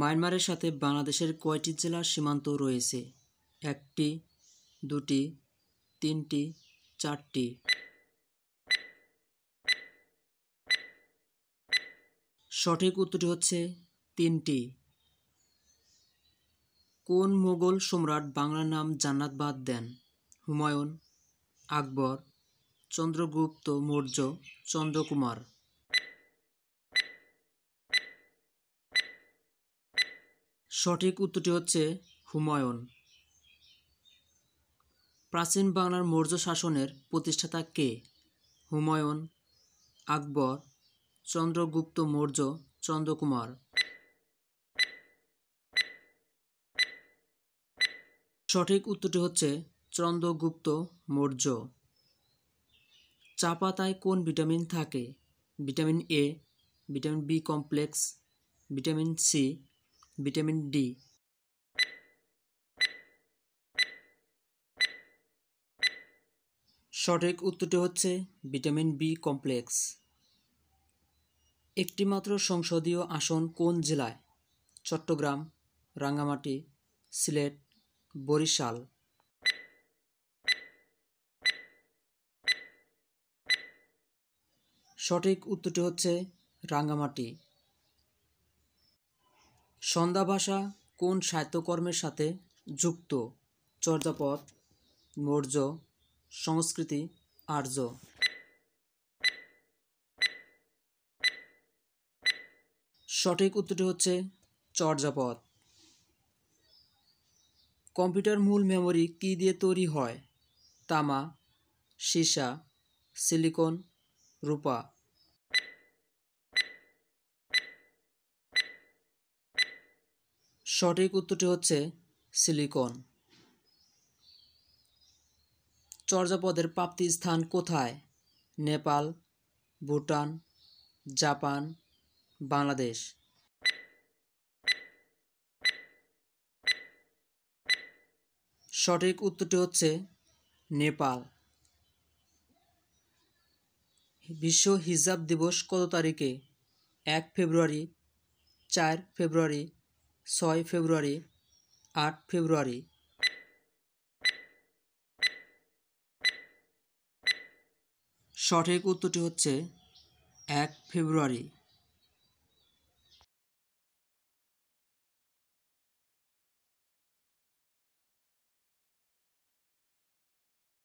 মায়ানমারের সাথে বাংলাদেশের কয়টি জেলার সীমান্ত রয়েছে একটি দুটি তিনটি চারটি সঠিক উত্তরটি হচ্ছে তিনটি কোন মোগল সম্রাট বাংলার নাম জান্নাত বাদ দেন হুমায়ুন আকবর চন্দ্রগুপ্ত মৌর্য চন্দ্রকুমার সঠিক উত্তরটি হচ্ছে হুমায়ুন প্রাচীন বাংলার মৌর্য শাসনের প্রতিষ্ঠাতা কে হুমায়ুন আকবর চন্দ্রগুপ্ত মৌর্য চন্দ্রকুমার সঠিক উত্তরটি হচ্ছে চন্দ্রগুপ্ত মৌর্য চা পাতায় কোন ভিটামিন থাকে vitamin A vitamin B complex vitamin C vitamin D সঠিক উত্তরটি হচ্ছে ভিটামিন বি কমপ্লেক্স একটিমাত্র সংসদীয় আসন কোন জেলায় চট্টগ্রাম রাঙ্গামাটি সিলেট বরিশাল সঠিক উত্তরটি হচ্ছে রাঙ্গামাটি সন্ধ্যা ভাষা কোন সাহিত্যকর্মের সাথে যুক্ত চর্যাপদ মৌর্য সংস্কৃতি আর্য সঠিক উত্তরটি হচ্ছে চর্যাপদ কম্পিউটার মূল মেমোরি কি দিয়ে তৈরি হয় তামা সীসা সিলিকন রূপা সঠিক উত্তরটি হচ্ছে সিলিকন চর্যাপদের প্রাপ্তি স্থান কোথায় নেপাল ভুটান জাপান বাংলাদেশ সঠিক উত্তরটি হচ্ছে নেপাল বিশ্ব হিজাব দিবস কত তারিখে এক ফেব্রুয়ারি চার ফেব্রুয়ারি ছয় ফেব্রুয়ারি আট ফেব্রুয়ারি সঠিক উত্তরটি হচ্ছে এক ফেব্রুয়ারি